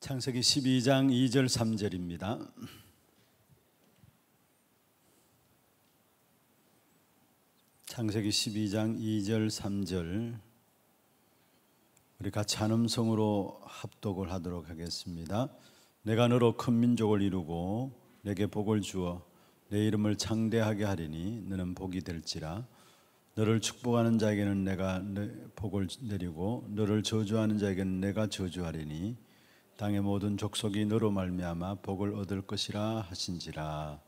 창세기 12장 2절 3절입니다. 창세기 12장 2절 3절 우리 같이 한 음성으로 합독을 하도록 하겠습니다. 내가 너로 큰 민족을 이루고 내게 복을 주어 내 이름을 창대하게 하리니 너는 복이 될지라 너를 축복하는 자에게는 내가 복을 내리고 너를 저주하는 자에게는 내가 저주하리니 땅의 모든 족속이 너로 말미암아 복을 얻을 것이라 하신지라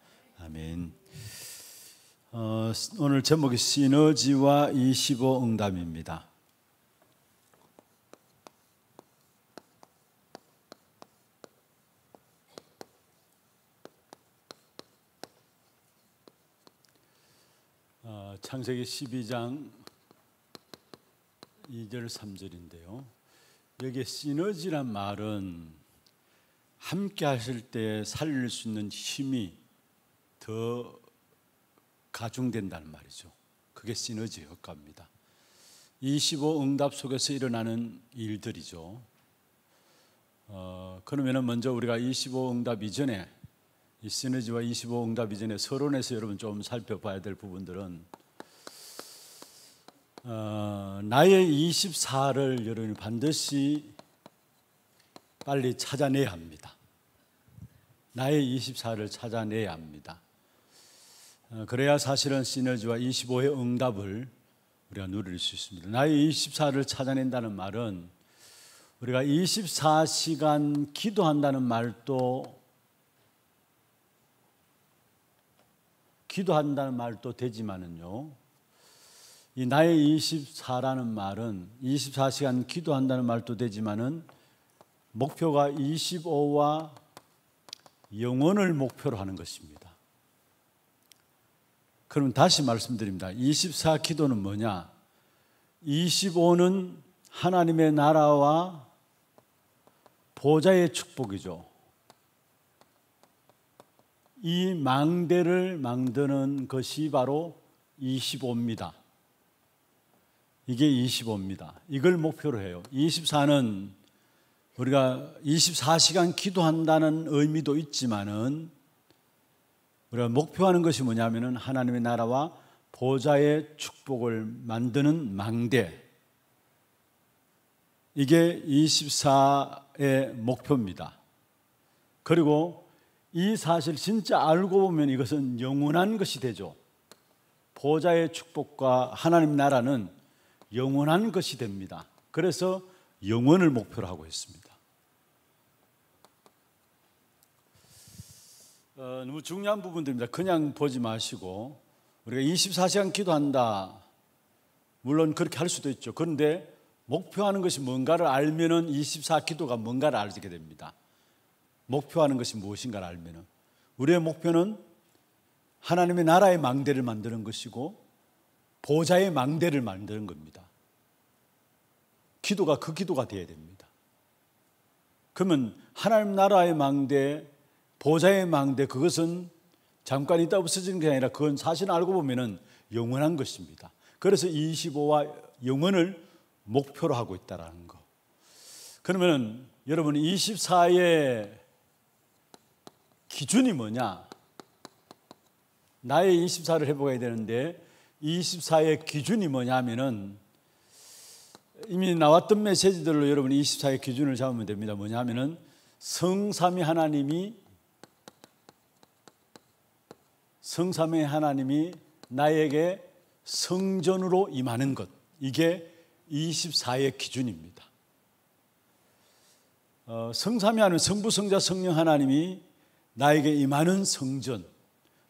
아멘. 어, 오늘 제목이 시너지와 25 응답입니다. 어, 창세기 12장 2절 3절인데요. 여기 시너지란 말은 함께 하실 때 살릴 수 있는 힘이 더 가중된다는 말이죠. 그게 시너지 효과입니다. 25 응답 속에서 일어나는 일들이죠. 어, 그러면 먼저 우리가 25 응답 이전에 이 시너지와 25 응답 이전에 서론에서 여러분 좀 살펴봐야 될 부분들은 어, 나의 24를 여러분 반드시 빨리 찾아내야 합니다. 나의 24를 찾아내야 합니다. 어, 그래야 사실은 시너지와 25의 응답을 우리가 누릴 수 있습니다. 나의 24를 찾아낸다는 말은 우리가 24시간 기도한다는 말도 기도한다는 말도 되지만은요. 이 나의 24라는 말은 24시간 기도한다는 말도 되지만은 목표가 25와 영원을 목표로 하는 것입니다. 그럼 다시 말씀드립니다. 24 기도는 뭐냐? 25는 하나님의 나라와 보좌의 축복이죠. 이 망대를 만드는 것이 바로 25입니다. 이게 25입니다. 이걸 목표로 해요. 24는 우리가 24시간 기도한다는 의미도 있지만은 우리가 목표하는 것이 뭐냐면은 하나님의 나라와 보좌의 축복을 만드는 망대. 이게 24의 목표입니다. 그리고 이 사실 진짜 알고 보면 이것은 영원한 것이 되죠. 보좌의 축복과 하나님 나라는 영원한 것이 됩니다. 그래서 영원을 목표로 하고 있습니다. 어, 너무 중요한 부분들입니다. 그냥 보지 마시고 우리가 24시간 기도한다. 물론 그렇게 할 수도 있죠. 그런데 목표하는 것이 뭔가를 알면은 24 기도가 뭔가를 알게 됩니다. 목표하는 것이 무엇인가를 알면은 우리의 목표는 하나님의 나라의 망대를 만드는 것이고 보좌의 망대를 만드는 겁니다. 기도가 그 기도가 되어야 됩니다. 그러면 하나님 나라의 망대, 보좌의 망대 그것은 잠깐 있다 없어지는 게 아니라 그건 사실 알고 보면 영원한 것입니다. 그래서 25와 영원을 목표로 하고 있다는 거. 그러면 여러분 24의 기준이 뭐냐? 나의 24를 회복해 되는데 24의 기준이 뭐냐면은 이미 나왔던 메시지들로 여러분 24의 기준을 잡으면 됩니다. 뭐냐면은 성삼위 하나님이 성삼위 하나님이 나에게 성전으로 임하는 것. 이게 24의 기준입니다. 어, 성삼위 하는 성부 성자 성령 하나님이 나에게 임하는 성전,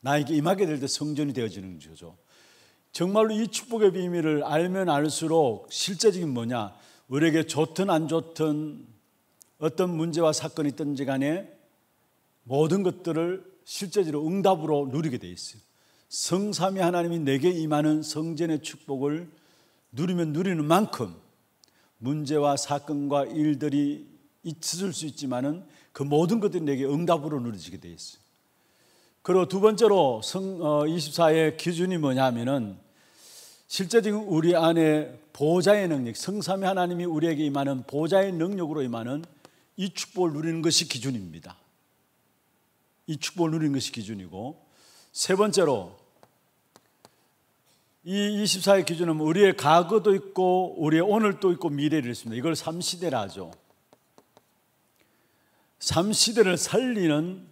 나에게 임하게 될 때 성전이 되어지는 거죠. 정말로 이 축복의 비밀을 알면 알수록 실제적인 뭐냐 우리에게 좋든 안 좋든 어떤 문제와 사건이 있든지 간에 모든 것들을 실제적으로 응답으로 누리게 돼 있어요. 성삼위 하나님이 내게 임하는 성전의 축복을 누리면 누리는 만큼 문제와 사건과 일들이 있을 수 있지만은 그 모든 것들이 내게 응답으로 누려지게 돼 있어요. 그리고 두 번째로 성, 어, 24의 기준이 뭐냐면은 실제 지금 우리 안에 보자의 능력, 성삼의 하나님이 우리에게 임하는 보자의 능력으로 임하는 이 축복을 누리는 것이 기준입니다. 이 축복을 누리는 것이 기준이고 세 번째로 이 24의 기준은 우리의 과거도 있고 우리의 오늘도 있고 미래를 있습니다. 이걸 3시대라 하죠. 3시대를 살리는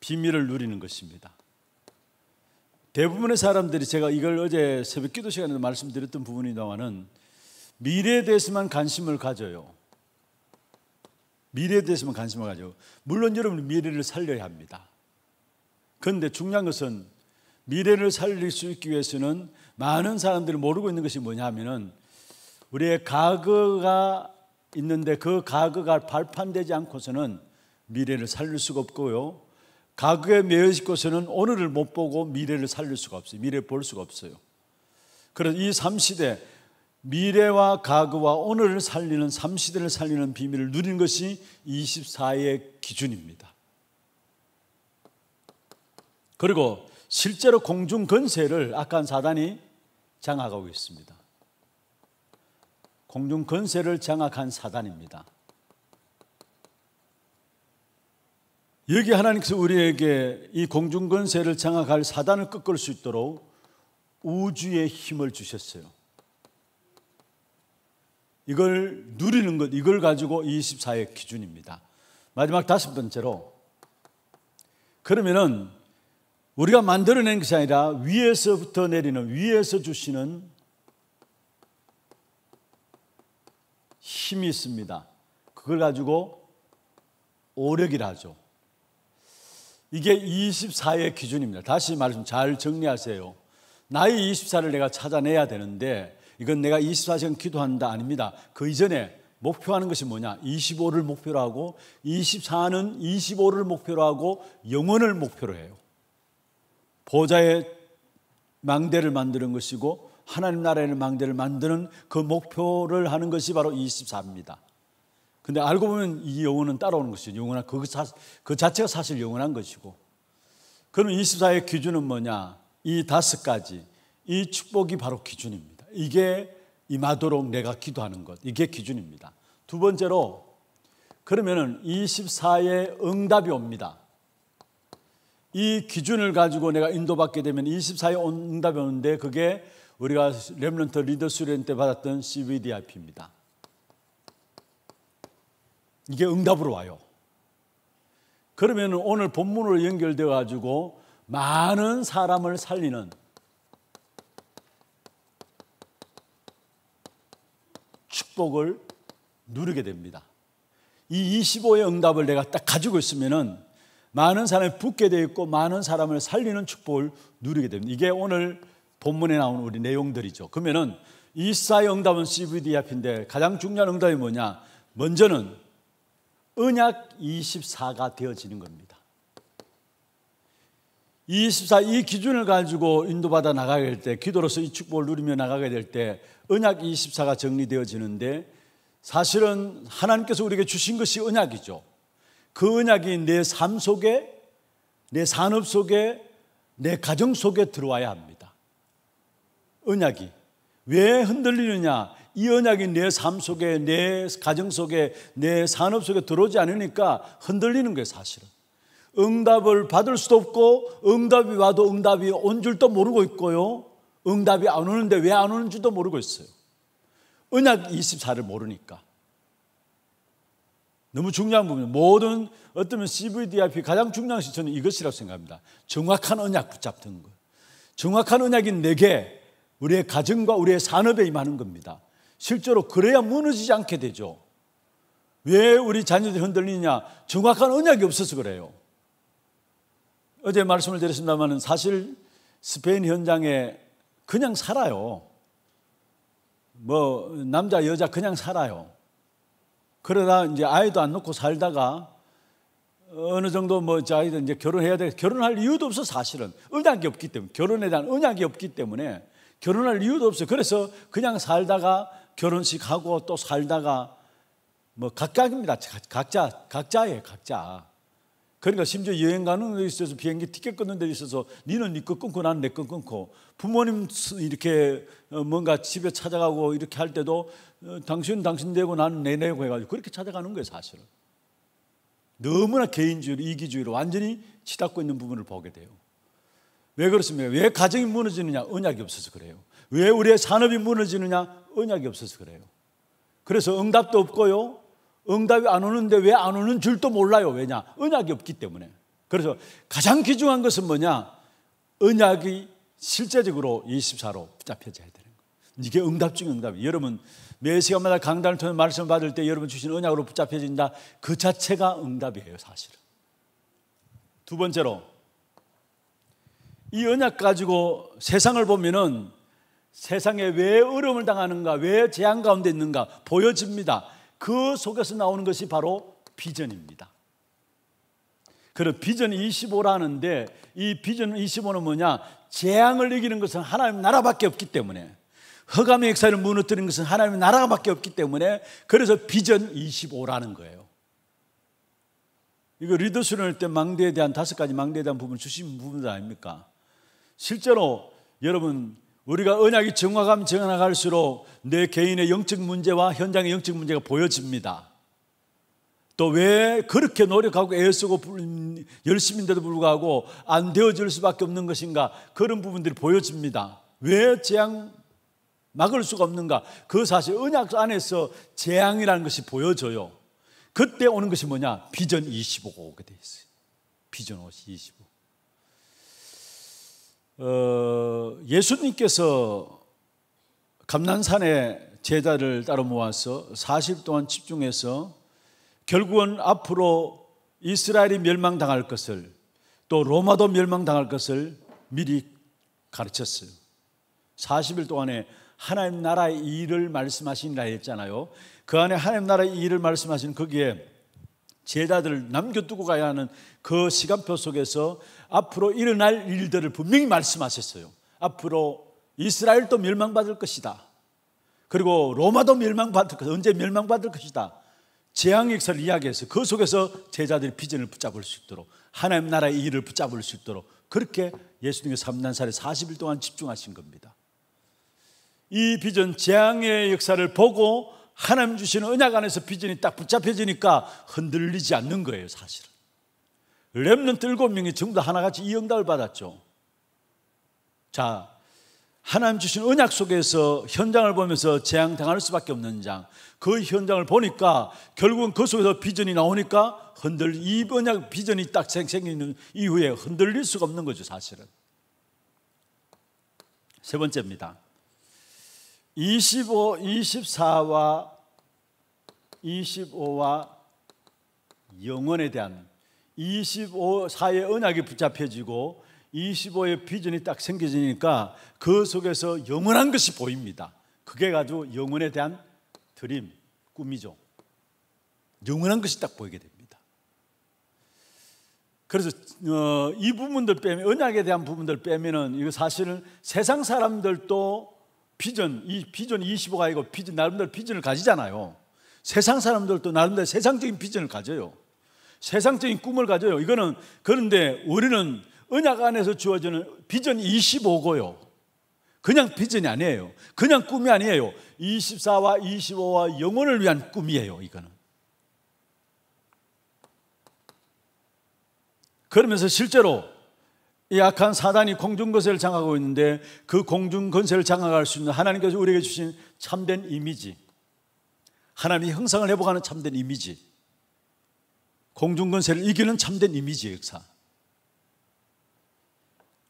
비밀을 누리는 것입니다. 대부분의 사람들이 제가 이걸 어제 새벽 기도 시간에 말씀드렸던 부분이다마는 미래에 대해서만 관심을 가져요. 미래에 대해서만 관심을 가져요. 물론 여러분 미래를 살려야 합니다. 그런데 중요한 것은 미래를 살릴 수 있기 위해서는 많은 사람들이 모르고 있는 것이 뭐냐 하면은 우리의 과거가 있는데 그 과거가 발판되지 않고서는 미래를 살릴 수가 없고요. 과거에 매여 있고서는 오늘을 못 보고 미래를 살릴 수가 없어요. 미래 볼 수가 없어요. 그런 이 3시대 미래와 과거와 오늘을 살리는 3시대를 살리는 비밀을 누린 것이 24의 기준입니다. 그리고 실제로 공중 건세를 악한 사단이 장악하고 있습니다. 공중 건세를 장악한 사단입니다. 여기 하나님께서 우리에게 이공중건세를 장악할 사단을 꺾을 수 있도록 우주의 힘을 주셨어요. 이걸 누리는 것, 이걸 가지고 24의 기준입니다. 마지막 다섯 번째로 그러면은 우리가 만들어낸 것이 아니라 위에서부터 내리는 위에서 주시는 힘이 있습니다. 그걸 가지고 오력이라 하죠. 이게 24의 기준입니다. 다시 말씀 잘 정리하세요. 나이 24를 내가 찾아내야 되는데 이건 내가 24시간 기도한다 아닙니다. 그 이전에 목표하는 것이 뭐냐? 25를 목표로 하고 24는 25를 목표로 하고 영원을 목표로 해요. 보좌의 망대를 만드는 것이고 하나님 나라의 망대를 만드는 그 목표를 하는 것이 바로 24입니다. 근데 알고 보면 이 영혼은 따라오는 것이죠. 영원한 그, 사, 그 자체가 사실 영원한 것이고. 그럼 24의 기준은 뭐냐? 이 다섯 가지. 이 축복이 바로 기준입니다. 이게 임하도록 내가 기도하는 것. 이게 기준입니다. 두 번째로 그러면은 24의 응답이 옵니다. 이 기준을 가지고 내가 인도받게 되면 24의 응답이 오는데 그게 우리가 렘런트 리더 수련 때 받았던 CVDIP입니다. 이게 응답으로 와요. 그러면 오늘 본문으로 연결돼 가지고 많은 사람을 살리는 축복을 누리게 됩니다. 이 25의 응답을 내가 딱 가지고 있으면은 많은 사람이 붙게 되어 있고 많은 사람을 살리는 축복을 누리게 됩니다. 이게 오늘 본문에 나온 우리 내용들이죠. 그러면은 이사의 응답은 CVDF인데 가장 중요한 응답이 뭐냐? 먼저는 언약 24가 되어지는 겁니다. 24, 이 기준을 가지고 인도받아 나가게 될 때, 기도로서 이 축복을 누리며 나가게 될 때, 언약 24가 정리되어지는데, 사실은 하나님께서 우리에게 주신 것이 언약이죠. 그 언약이 내 삶 속에, 내 산업 속에, 내 가정 속에 들어와야 합니다. 언약이. 왜 흔들리느냐? 이 언약이 내 삶 속에, 내 가정 속에, 내 산업 속에 들어오지 않으니까 흔들리는 거예요, 사실은. 응답을 받을 수도 없고, 응답이 와도 응답이 온 줄도 모르고 있고요. 응답이 안 오는데 왜 안 오는지도 모르고 있어요. 언약 24를 모르니까. 너무 중요한 부분, 모든 어쩌면 CVDIP 가장 중요한 것이 저는 이것이라고 생각합니다. 정확한 언약 붙잡는 것. 정확한 언약인 내게 우리의 가정과 우리의 산업에 임하는 겁니다. 실제로 그래야 무너지지 않게 되죠. 왜 우리 자녀들이 흔들리냐? 정확한 언약이 없어서 그래요. 어제 말씀을 드렸습니다만 사실 스페인 현장에 그냥 살아요. 뭐 남자 여자 그냥 살아요. 그러다 이제 아이도 안 놓고 살다가 어느 정도 뭐 자기들 이제 결혼해야 돼 결혼할 이유도 없어 사실은 언약이 없기 때문에 결혼에 대한 언약이 없기 때문에 결혼할 이유도 없어요. 그래서 그냥 살다가 결혼식 하고 또 살다가 뭐 각각입니다. 각자 각자예 각자. 그러니까 심지어 여행 가는 데 있어서 비행기 티켓 끊는 데 있어서 니는 니거 네 끊고 나는 내 거 끊고 부모님 이렇게 어, 뭔가 집에 찾아가고 이렇게 할 때도 어, 당신 당신 되고 나는 내 내고 해가지고 그렇게 찾아가는 거예요 사실은 너무나 개인주의 로 이기주의로 완전히 치닫고 있는 부분을 보게 돼요 왜 그렇습니까? 왜 가정이 무너지느냐? 언약이 없어서 그래요. 왜 우리의 산업이 무너지느냐? 언약이 없어서 그래요. 그래서 응답도 없고요. 응답이 안 오는데 왜 안 오는 줄도 몰라요. 왜냐? 언약이 없기 때문에. 그래서 가장 귀중한 것은 뭐냐? 언약이 실제적으로 24로 붙잡혀져야 되는 거예요. 이게 응답 중 응답이에요. 여러분, 매 시간마다 강단을 통해 말씀을 받을 때 여러분 주신 언약으로 붙잡혀진다. 그 자체가 응답이에요, 사실은. 두 번째로, 이 언약 가지고 세상을 보면은 세상에 왜 어려움을 당하는가, 왜 재앙 가운데 있는가 보여집니다. 그 속에서 나오는 것이 바로 비전입니다. 그런 비전 25라는데 이 비전 25는 뭐냐? 재앙을 이기는 것은 하나님 나라밖에 없기 때문에 허감의 역사를 무너뜨리는 것은 하나님 나라밖에 없기 때문에 그래서 비전 25라는 거예요. 이거 리더 수련할 때 망대에 대한 다섯 가지 망대에 대한 부분 주신 부분들 아닙니까? 실제로 여러분 우리가 언약이 정확하면 정확갈수록내 개인의 영적 문제와 현장의 영적 문제가 보여집니다. 또 왜 그렇게 노력하고 애쓰고 열심인데도 불구하고 안 되어질 수밖에 없는 것인가 그런 부분들이 보여집니다. 왜 재앙 막을 수가 없는가 그 사실 언약 안에서 재앙이라는 것이 보여져요. 그때 오는 것이 뭐냐 비전 25가 오게 돼 있어요. 비전 25. 어, 예수님께서 감난산에 제자를 따로 모아서 40 동안 집중해서 결국은 앞으로 이스라엘이 멸망당할 것을 또 로마도 멸망당할 것을 미리 가르쳤어요. 40일 동안에 하나님 나라의 일을 말씀하신다 했잖아요. 그 안에 하나님 나라의 일을 말씀하신 거기에 제자들을 남겨두고 가야 하는 그 시간표 속에서 앞으로 일어날 일들을 분명히 말씀하셨어요. 앞으로 이스라엘도 멸망받을 것이다. 그리고 로마도 멸망받을 것이다. 언제 멸망받을 것이다. 재앙 역사를 이야기해서 그 속에서 제자들이 비전을 붙잡을 수 있도록 하나님 나라의 일을 붙잡을 수 있도록 그렇게 예수님의서 삼난살에 40일 동안 집중하신 겁니다. 이 비전 재앙의 역사를 보고 하나님 주시는 은약 안에서 비전이 딱 붙잡혀지니까 흔들리지 않는 거예요, 사실은. 렘넌트 일곱 명이 전부 다 하나같이 이 응답을 받았죠. 자, 하나님 주신 언약 속에서 현장을 보면서 재앙당할 수밖에 없는 장. 그 현장을 보니까 결국은 그 속에서 비전이 나오니까 흔들, 이 언약 비전이 딱 생기는 이후에 흔들릴 수가 없는 거죠, 사실은. 세 번째입니다. 25, 24와 25와 영원에 대한 25사의 언약이 붙잡혀지고 25의 비전이 딱 생겨지니까 그 속에서 영원한 것이 보입니다. 그게 가지고 영원에 대한 드림, 꿈이죠. 영원한 것이 딱 보이게 됩니다. 그래서 어, 이 부분들 빼면 언약에 대한 부분들 빼면은 이거 사실은 세상 사람들도 비전, 이 비전 25가 이거 비전 나름대로 비전을 가지잖아요. 세상 사람들도 나름대로 세상적인 비전을 가져요. 세상적인 꿈을 가져요. 이거는 그런데 우리는 언약 안에서 주어지는 비전 25고요. 그냥 비전이 아니에요. 그냥 꿈이 아니에요. 24와 25와 영혼을 위한 꿈이에요. 이거는. 그러면서 실제로 약한 사단이 공중건세를 장하고 악 있는데 그 공중건세를 장악할 수 있는 하나님께서 우리에게 주신 참된 이미지 하나님의 형상을 회복하는 참된 이미지 공중근세를 이기는 참된 이미지 의 역사.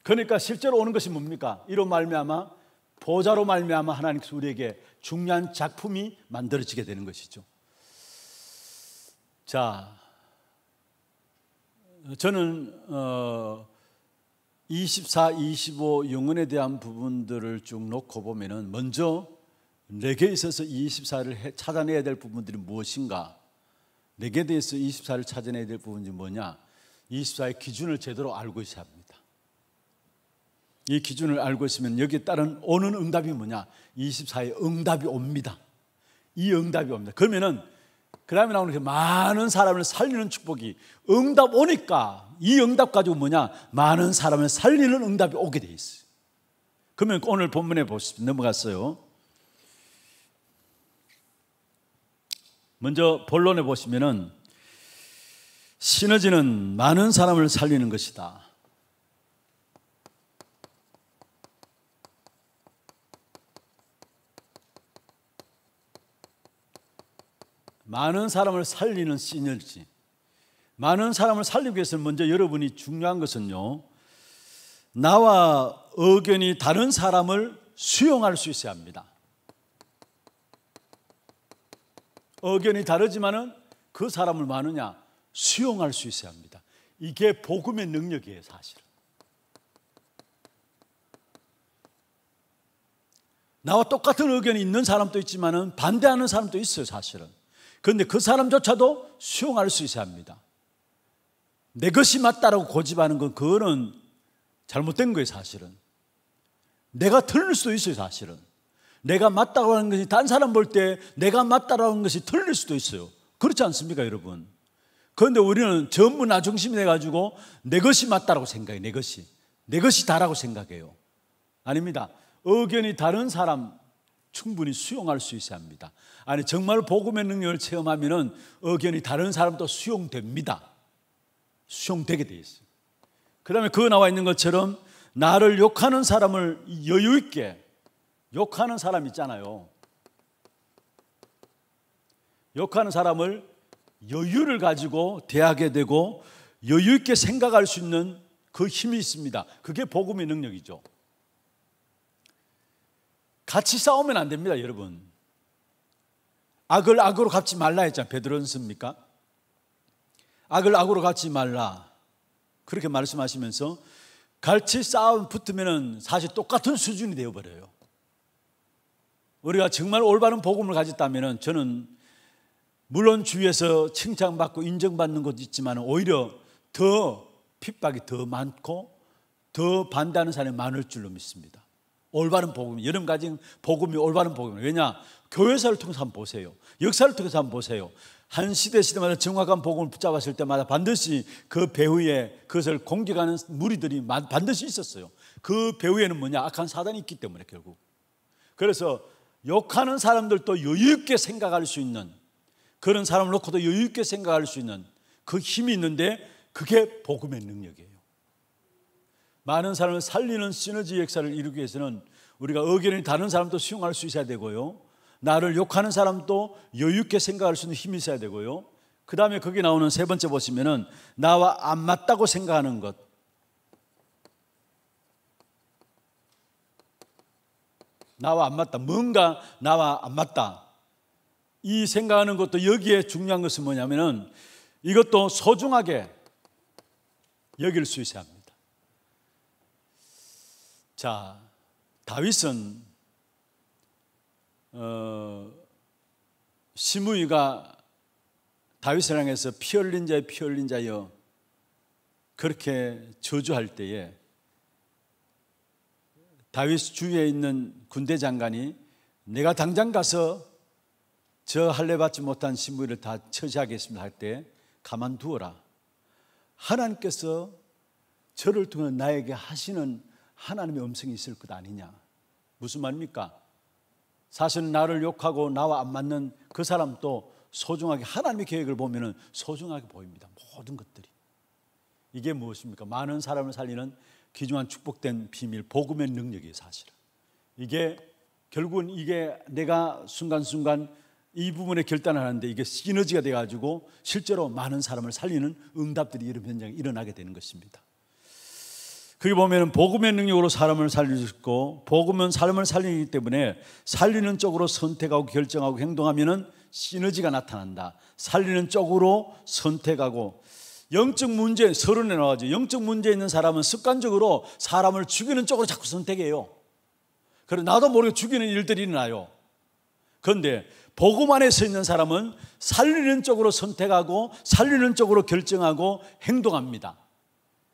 그러니까 실제로 오는 것이 뭡니까? 이로 말미암아 보좌로 말미암아 하나님께서 우리에게 중요한 작품이 만들어지게 되는 것이죠. 자, 저는 어, 24, 25 영혼에 대한 부분들을 쭉 놓고 보면은 먼저 내게 있어서 24를 찾아내야 될 부분들이 무엇인가 내게 대해서 24를 찾아내야 될 부분이 뭐냐? 24의 기준을 제대로 알고 있어야 합니다. 이 기준을 알고 있으면 여기에 따른 오는 응답이 뭐냐? 24의 응답이 옵니다. 이 응답이 옵니다. 그러면은 그 다음에 나오는 게 많은 사람을 살리는 축복이 응답 오니까 이 응답 가지고 뭐냐? 많은 사람을 살리는 응답이 오게 돼 있어요. 그러면 오늘 본문에 보시 넘어갔어요. 먼저 본론에 보시면은 시너지는 많은 사람을 살리는 것이다. 많은 사람을 살리는 시너지. 많은 사람을 살리기 위해서는 먼저 여러분이 중요한 것은요. 나와 의견이 다른 사람을 수용할 수 있어야 합니다. 의견이 다르지만은 그 사람을 마으냐 수용할 수 있어야 합니다. 이게 복음의 능력이에요, 사실 나와 똑같은 의견이 있는 사람도 있지만은 반대하는 사람도 있어요, 사실은. 그런데 그 사람조차도 수용할 수 있어야 합니다. 내 것이 맞다라고 고집하는 건 그거는 잘못된 거예요, 사실은. 내가 틀릴 수도 있어요, 사실은. 내가 맞다고 하는 것이 다른 사람 볼 때 내가 맞다라고 하는 것이 틀릴 수도 있어요. 그렇지 않습니까, 여러분? 그런데 우리는 전부 나 중심이 돼가지고 내 것이 맞다라고 생각해, 내 것이. 내 것이 다라고 생각해요. 아닙니다. 의견이 다른 사람 충분히 수용할 수 있어야 합니다. 아니, 정말 복음의 능력을 체험하면은 의견이 다른 사람도 수용됩니다. 수용되게 돼 있어요. 그 다음에 그 나와 있는 것처럼 나를 욕하는 사람을 여유있게 욕하는 사람 있잖아요. 욕하는 사람을 여유를 가지고 대하게 되고 여유 있게 생각할 수 있는 그 힘이 있습니다. 그게 복음의 능력이죠. 같이 싸우면 안 됩니다, 여러분. 악을 악으로 갚지 말라 했잖아. 베드로는씁니까? 악을 악으로 갚지 말라. 그렇게 말씀하시면서 같이 싸움 붙으면 사실 똑같은 수준이 되어 버려요. 우리가 정말 올바른 복음을 가졌다면 저는 물론 주위에서 칭찬받고 인정받는 것도 있지만 오히려 더 핍박이 더 많고 더 반대하는 사람이 많을 줄로 믿습니다. 올바른 복음, 여름 가진 복음이 올바른 복음이에요. 왜냐? 교회사를 통해서 한번 보세요. 역사를 통해서 한번 보세요. 한 시대 시대마다 정확한 복음을 붙잡았을 때마다 반드시 그 배후에 그것을 공격하는 무리들이 반드시 있었어요. 그 배후에는 뭐냐? 악한 사단이 있기 때문에 결국. 그래서 욕하는 사람들도 여유있게 생각할 수 있는 그런 사람을 놓고도 여유있게 생각할 수 있는 그 힘이 있는데 그게 복음의 능력이에요. 많은 사람을 살리는 시너지 역사를 이루기 위해서는 우리가 의견이 다른 사람도 수용할 수 있어야 되고요. 나를 욕하는 사람도 여유있게 생각할 수 있는 힘이 있어야 되고요. 그 다음에 거기 나오는 세 번째 보시면은 나와 안 맞다고 생각하는 것. 나와 안 맞다. 뭔가 나와 안 맞다. 이 생각하는 것도 여기에 중요한 것은 뭐냐면은 이것도 소중하게 여길 수 있어야 합니다. 자, 다윗은 어, 시므이가 다윗을 향해서 피 흘린 자여 피 흘린 자여 그렇게 저주할 때에 다윗 주위에 있는 군대 장관이 내가 당장 가서 저 할례 받지 못한 신부를 다 처지하겠습니다 할 때 가만두어라. 하나님께서 저를 통해 나에게 하시는 하나님의 음성이 있을 것 아니냐. 무슨 말입니까? 사실 나를 욕하고 나와 안 맞는 그 사람도 소중하게 하나님의 계획을 보면 소중하게 보입니다. 모든 것들이. 이게 무엇입니까? 많은 사람을 살리는 귀중한 축복된 비밀, 복음의 능력이 사실 이게 결국은 이게 내가 순간순간 이 부분에 결단을 하는데 이게 시너지가 돼가지고 실제로 많은 사람을 살리는 응답들이 이런 현장에 일어나게 되는 것입니다. 그게 보면 복음의 능력으로 사람을 살릴 고 복음은 사을 살리기 때문에 살리는 쪽으로 선택하고 결정하고 행동하면은 시너지가 나타난다. 살리는 쪽으로 선택하고 영적 문제 서른에 나와죠. 영적 문제 있는 사람은 습관적으로 사람을 죽이는 쪽으로 자꾸 선택해요. 그래 나도 모르게 죽이는 일들이 일어나요. 그런데 복음 안에 서 있는 사람은 살리는 쪽으로 선택하고 살리는 쪽으로 결정하고 행동합니다.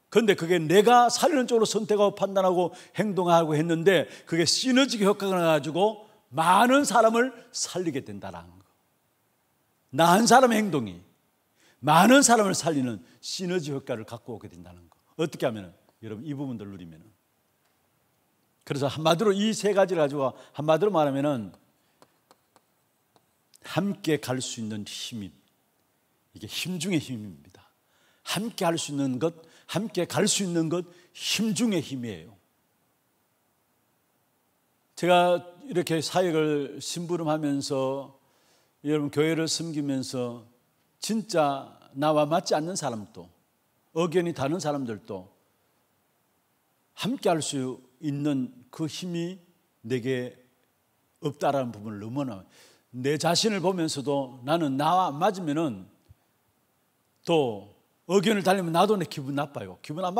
그런데 그게 내가 살리는 쪽으로 선택하고 판단하고 행동하고 했는데 그게 시너지 효과가 나가지고 많은 사람을 살리게 된다라는 거. 나 한 사람의 행동이 많은 사람을 살리는 시너지 효과를 갖고 오게 된다는 거. 어떻게 하면 여러분 이 부분들 누리면은 그래서 한마디로 이 세 가지를 가지고 한마디로 말하면은 함께 갈 수 있는 힘이 이게 힘 중의 힘입니다. 함께 할 수 있는 것, 함께 갈 수 있는 것, 힘 중의 힘이에요. 제가 이렇게 사역을 심부름하면서 여러분 교회를 섬기면서 진짜 나와 맞지 않는 사람도 의견이 다른 사람들도 함께 할 수 있는 그 힘이 내게 없다라는 부분을 너무나 내 자신을 보면서도 나는 나와 맞으면은 또 의견을 달리면 나도 내 기분 나빠요. 기분 안,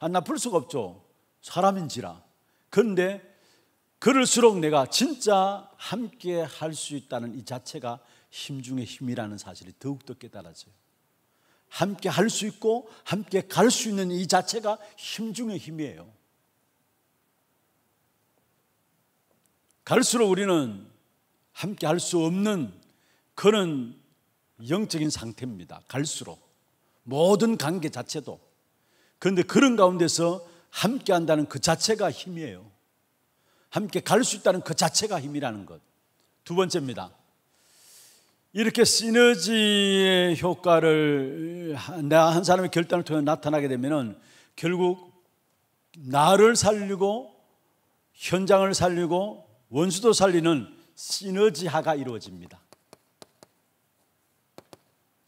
안 나쁠 수가 없죠. 사람인지라. 그런데 그럴수록 내가 진짜 함께 할 수 있다는 이 자체가 힘중의 힘이라는 사실이 더욱더 깨달아져요. 함께 할 수 있고 함께 갈 수 있는 이 자체가 힘 중에 힘이에요. 갈수록 우리는 함께 할 수 없는 그런 영적인 상태입니다. 갈수록 모든 관계 자체도 그런데 그런 가운데서 함께 한다는 그 자체가 힘이에요. 함께 갈 수 있다는 그 자체가 힘이라는 것. 두 번째입니다. 이렇게 시너지의 효과를 내한 사람의 결단을 통해 나타나게 되면은 결국 나를 살리고 현장을 살리고 원수도 살리는 시너지화가 이루어집니다.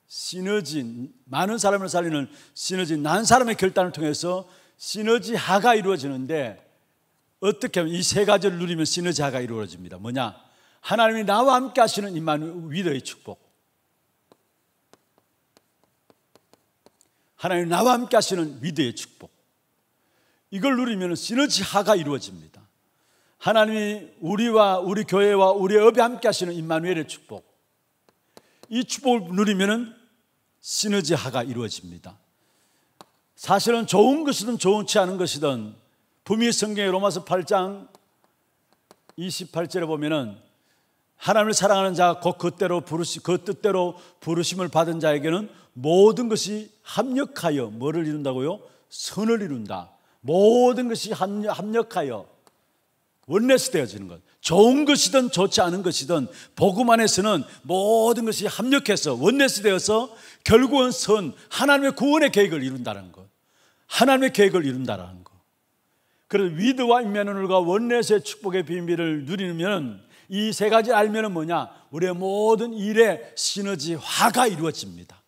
시너지 많은 사람을 살리는 시너지 난 사람의 결단을 통해서 시너지화가 이루어지는데 어떻게 하면 이 세 가지를 누리면 시너지화가 이루어집니다. 뭐냐? 하나님이 나와 함께 하시는 이만 위더의 축복. 하나님 나와 함께 하시는 위대의 축복. 이걸 누리면 시너지화가 이루어집니다. 하나님이 우리와 우리 교회와 우리 업에 함께 하시는 임마누엘의 축복. 이 축복을 누리면 시너지하가 이루어집니다. 사실은 좋은 것이든 좋은 않은 것이든 분명 성경의 로마서 8장 28절에 보면은 하나님을 사랑하는 자, 곧 그때로 부르시, 그 뜻대로 부르심을 받은 자에게는 모든 것이 합력하여 뭐를 이룬다고요? 선을 이룬다. 모든 것이 합력하여 원내스 되어지는 것. 좋은 것이든 좋지 않은 것이든 복음 안에서는 모든 것이 합력해서 원내스 되어서 결국은 선, 하나님의 구원의 계획을 이룬다는 것. 하나님의 계획을 이룬다는 것. 그래서 위드와 인면론과 원내스의 축복의 비밀을 누리면 이세 가지 알면은 뭐냐? 우리의 모든 일에 시너지화가 이루어집니다.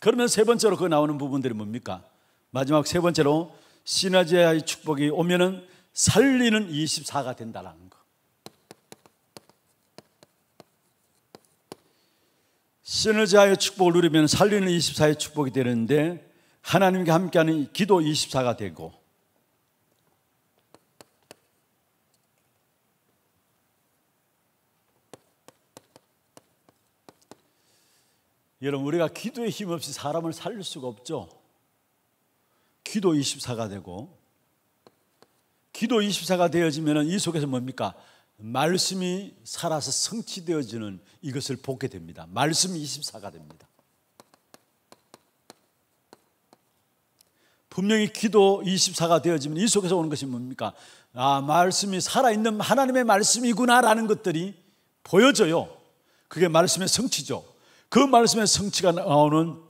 그러면 세 번째로 그 나오는 부분들이 뭡니까? 마지막 세 번째로 시너지의 축복이 오면은 살리는 24가 된다라는 거. 시너지의 축복을 누리면 살리는 24의 축복이 되는데 하나님과 함께하는 기도 24가 되고 여러분 우리가 기도의 힘없이 사람을 살릴 수가 없죠. 기도 24가 되고 기도 24가 되어지면 이 속에서 뭡니까? 말씀이 살아서 성취되어지는 이것을 보게 됩니다. 말씀 24가 됩니다. 분명히 기도 24가 되어지면 이 속에서 오는 것이 뭡니까? 아, 말씀이 살아있는 하나님의 말씀이구나라는 것들이 보여져요. 그게 말씀의 성취죠. 그 말씀의 성취가 나오는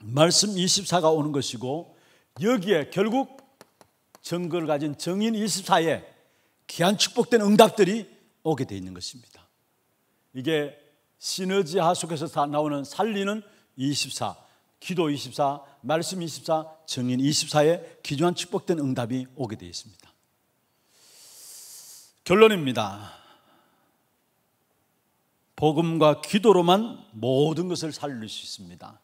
말씀 24가 오는 것이고 여기에 결국 증거를 가진 정인 24에 귀한 축복된 응답들이 오게 되어 있는 것입니다. 이게 시너지 하속에서 나오는 살리는 24, 기도 24, 말씀 24, 정인 24에 기조한 축복된 응답이 오게 되어 있습니다. 결론입니다. 복음과 기도로만 모든 것을 살릴 수 있습니다.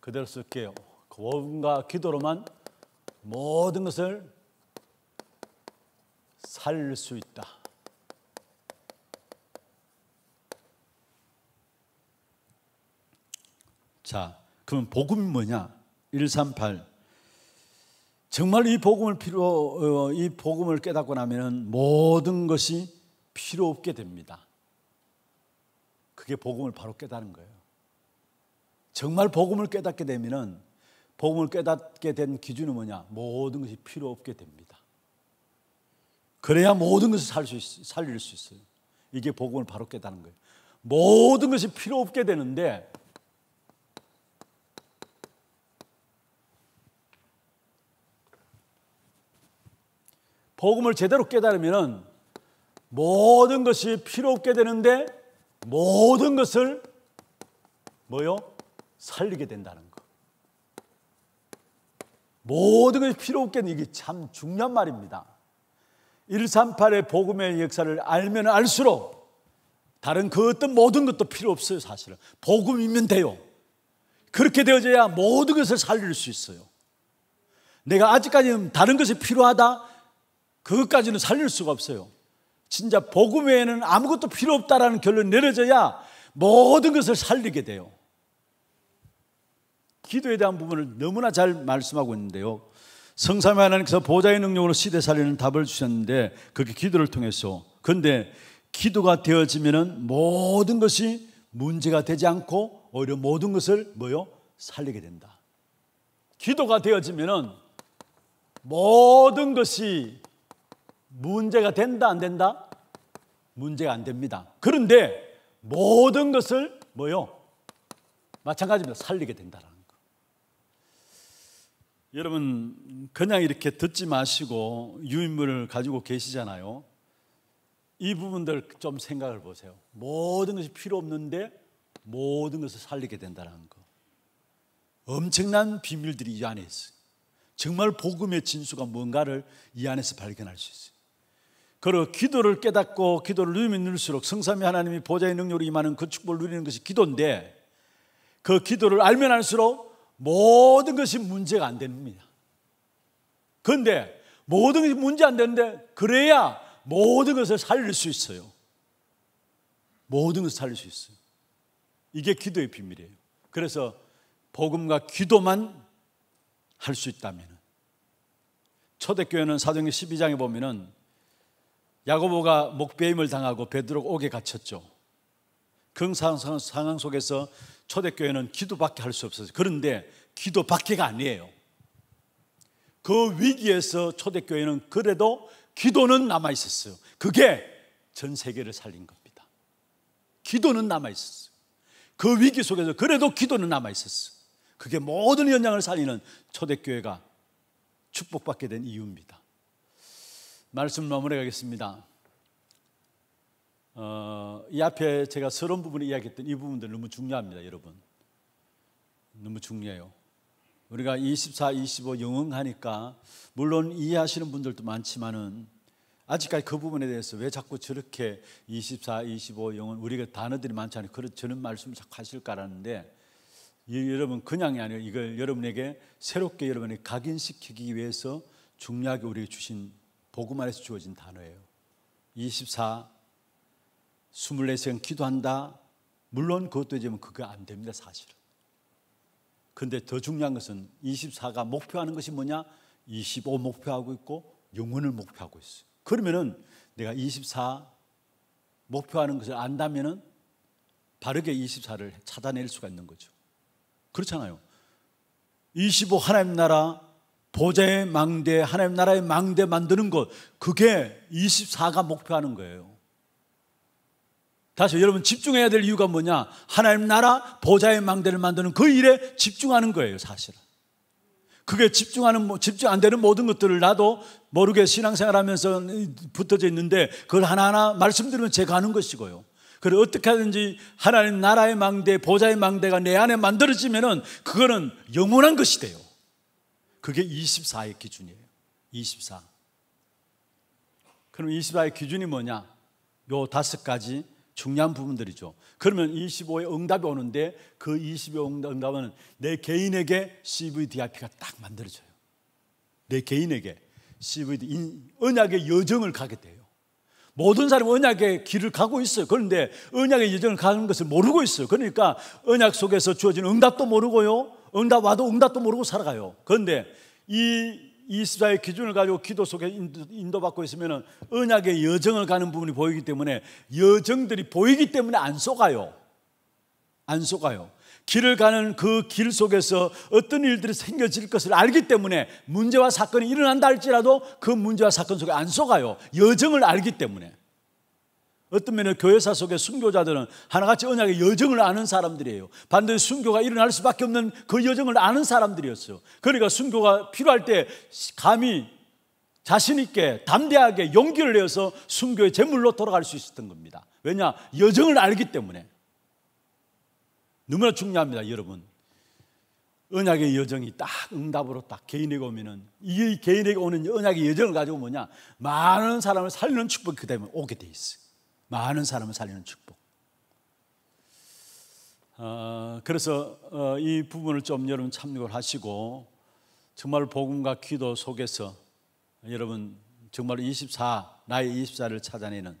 그대로 쓸게요. 복음과 기도로만 모든 것을 살릴 수 있다. 자, 그럼 복음이 뭐냐? 138. 정말 이 복음을 필요 어, 이 복음을 깨닫고 나면은 모든 것이 필요 없게 됩니다. 그게 복음을 바로 깨닫는 거예요. 정말 복음을 깨닫게 되면은 복음을 깨닫게 된기준은 뭐냐? 모든 것이 필요 없게 됩니다. 그래야 모든 것을 살 수 살릴 수 있어요. 이게 복음을 바로 깨닫는 거예요. 모든 것이 필요 없게 되는데 복음을 제대로 깨달으면 모든 것이 필요 없게 되는데 모든 것을 뭐요? 살리게 된다는 거. 모든 것이 필요 없게 되는 이게 참 중요한 말입니다. 138의 복음의 역사를 알면 알수록 다른 그 어떤 모든 것도 필요 없어요, 사실은. 복음이면 돼요. 그렇게 되어져야 모든 것을 살릴 수 있어요. 내가 아직까지는 다른 것이 필요하다, 그것까지는 살릴 수가 없어요. 진짜 복음 외에는 아무것도 필요 없다라는 결론 내려져야 모든 것을 살리게 돼요. 기도에 대한 부분을 너무나 잘 말씀하고 있는데요. 성삼위 하나님께서 보좌의 능력으로 시대 살리는 답을 주셨는데 그게 기도를 통해서 근데 기도가 되어지면은 모든 것이 문제가 되지 않고 오히려 모든 것을 뭐요? 살리게 된다. 기도가 되어지면은 모든 것이 문제가 된다 안 된다? 문제가 안 됩니다. 그런데 모든 것을 뭐요? 마찬가지로 살리게 된다라는 거. 여러분 그냥 이렇게 듣지 마시고 유인물을 가지고 계시잖아요. 이 부분들 좀 생각을 보세요. 모든 것이 필요 없는데 모든 것을 살리게 된다라는 거. 엄청난 비밀들이 이 안에 있어요. 정말 복음의 진수가 뭔가를 이 안에서 발견할 수 있어요. 그러 기도를 깨닫고 기도를 누리면 누릴수록 성삼위 하나님이 보좌의 능력으로 임하는 그 축복을 누리는 것이 기도인데 그 기도를 알면 할수록 모든 것이 문제가 안 됩니다. 그런데 모든 것이 문제 안 되는데 그래야 모든 것을 살릴 수 있어요. 모든 것을 살릴 수 있어요. 이게 기도의 비밀이에요. 그래서 복음과 기도만 할 수 있다면 초대교회는 사정의 12장에 보면은 야고보가 목베임을 당하고 베드로 옥에 갇혔죠. 그 상황 속에서 초대교회는 기도밖에 할 수 없었어요. 그런데 기도밖에가 아니에요. 그 위기에서 초대교회는 그래도 기도는 남아 있었어요. 그게 전 세계를 살린 겁니다. 기도는 남아 있었어요. 그 위기 속에서 그래도 기도는 남아 있었어요. 그게 모든 현장을 살리는 초대교회가 축복받게 된 이유입니다. 말씀 마무리하겠습니다. 어, 이 앞에 제가 서론 부분에 이야기했던 이 부분들 너무 중요합니다, 여러분. 너무 중요해요. 우리가 24, 25 영웅하니까 물론 이해하시는 분들도 많지만은 아직까지 그 부분에 대해서 왜 자꾸 저렇게 24, 25 영혼 우리가 단어들이 많잖아요. 그런 저는 말씀을 자꾸 하실까라는데 여러분 그냥이 아니라 이걸 여러분에게 새롭게 여러분에 각인시키기 위해서 중요하게 우리에게 주신 복음 안에서 주어진 단어예요. 24, 24시간 기도한다. 물론 그것도 이제 뭐 그거 안 됩니다, 사실은. 근데 더 중요한 것은 24가 목표하는 것이 뭐냐? 25 목표하고 있고 영혼을 목표하고 있어요. 그러면은 내가 24 목표하는 것을 안다면은 바르게 24를 찾아낼 수가 있는 거죠. 그렇잖아요. 25 하나님 나라, 보좌의 망대, 하나님 나라의 망대 만드는 것, 그게 24가 목표하는 거예요. 다시 여러분 집중해야 될 이유가 뭐냐? 하나님 나라 보좌의 망대를 만드는 그 일에 집중하는 거예요, 사실은. 그게 집중하는 집중 안 되는 모든 것들을 나도 모르게 신앙생활하면서 붙어져 있는데 그걸 하나하나 말씀드리면 제가 하는 것이고요. 그걸 어떻게 하든지 하나님 나라의 망대, 보좌의 망대가 내 안에 만들어지면은 그거는 영원한 것이 돼요. 그게 24의 기준이에요. 24. 그럼 24의 기준이 뭐냐? 요 다섯 가지 중요한 부분들이죠. 그러면 25의 응답이 오는데 그 25의 응답은 내 개인에게 CVDIP가 딱 만들어져요. 내 개인에게 CVD, 언약의 여정을 가게 돼요. 모든 사람이 언약의 길을 가고 있어요. 그런데 언약의 여정을 가는 것을 모르고 있어요. 그러니까 언약 속에서 주어진 응답도 모르고요. 응답 와도 응답도 모르고 살아가요. 그런데 이 이스라엘 기준을 가지고 기도 속에 인도, 받고 있으면 언약의 여정을 가는 부분이 보이기 때문에 여정들이 보이기 때문에 안 속아요. 안 속아요. 길을 가는 그 길 속에서 어떤 일들이 생겨질 것을 알기 때문에 문제와 사건이 일어난다 할지라도 그 문제와 사건 속에 안 속아요. 여정을 알기 때문에. 어떤 면에 교회사 속의 순교자들은 하나같이 언약의 여정을 아는 사람들이에요. 반드시 순교가 일어날 수밖에 없는 그 여정을 아는 사람들이었어요. 그러니까 순교가 필요할 때 감히 자신 있게 담대하게 용기를 내어서 순교의 제물로 돌아갈 수 있었던 겁니다. 왜냐? 여정을 알기 때문에. 너무나 중요합니다, 여러분. 언약의 여정이 딱 응답으로 딱 개인에게 오면은 이 개인에게 오는 언약의 여정을 가지고 뭐냐? 많은 사람을 살리는 축복이 그 다음에 오게 돼 있어. 많은 사람을 살리는 축복. 어, 그래서 어, 이 부분을 좀 여러분 참고를 하시고 정말 복음과 기도 속에서 여러분 정말 24 나의 24를 찾아내는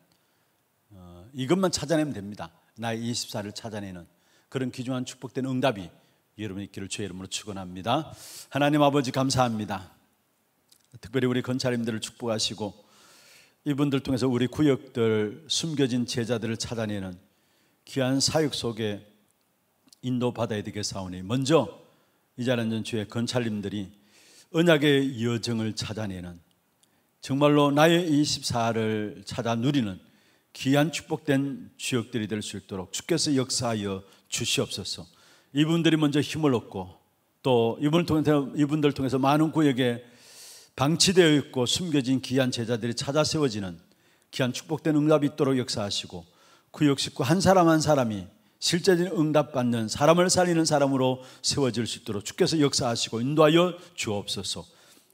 어, 이것만 찾아내면 됩니다. 나의 24를 찾아내는 그런 귀중한 축복된 응답이 여러분의 길을 주의 이름으로 축원합니다. 하나님 아버지 감사합니다. 특별히 우리 건차님들을 축복하시고 이분들 통해서 우리 구역들 숨겨진 제자들을 찾아내는 귀한 사역 속에 인도받아야 되겠사오니 먼저 이자는 전주의 건찰님들이 언약의 여정을 찾아내는 정말로 나의 24를 찾아 누리는 귀한 축복된 주역들이 될 수 있도록 주께서 역사하여 주시옵소서. 이분들이 먼저 힘을 얻고 또 이분을 통해서 이분들 통해서 많은 구역에 방치되어 있고 숨겨진 귀한 제자들이 찾아 세워지는 귀한 축복된 응답이 있도록 역사하시고 구역 그 식구 한 사람 한 사람이 실제적인 응답받는 사람을 살리는 사람으로 세워질 수 있도록 주께서 역사하시고 인도하여 주옵소서.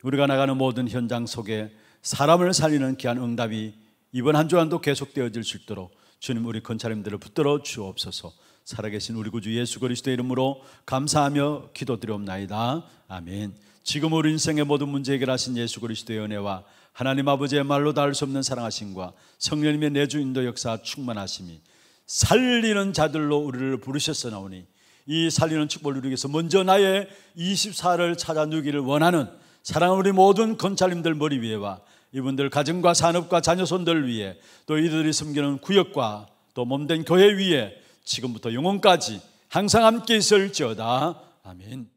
우리가 나가는 모든 현장 속에 사람을 살리는 귀한 응답이 이번 한 주간도 계속되어질 수 있도록 주님 우리 건찰림들을 붙들어 주옵소서. 살아계신 우리 구주 예수 그리스도의 이름으로 감사하며 기도드리옵나이다. 아멘. 지금 우리 인생의 모든 문제 해결하신 예수 그리스도의 은혜와 하나님 아버지의 말로 닿을 수 없는 사랑하심과 성령님의 내주 인도 역사 충만하심이 살리는 자들로 우리를 부르셨으나오니 이 살리는 축복을 누리기 위해서 먼저 나의 24를 찾아 누기를 원하는 사랑 우리 모든 건찰님들 머리 위에와 이분들 가정과 산업과 자녀손들 위에 또 이들이 섬기는 구역과 또 몸된 교회 위에 지금부터 영원까지 항상 함께 있을지어다. 아멘.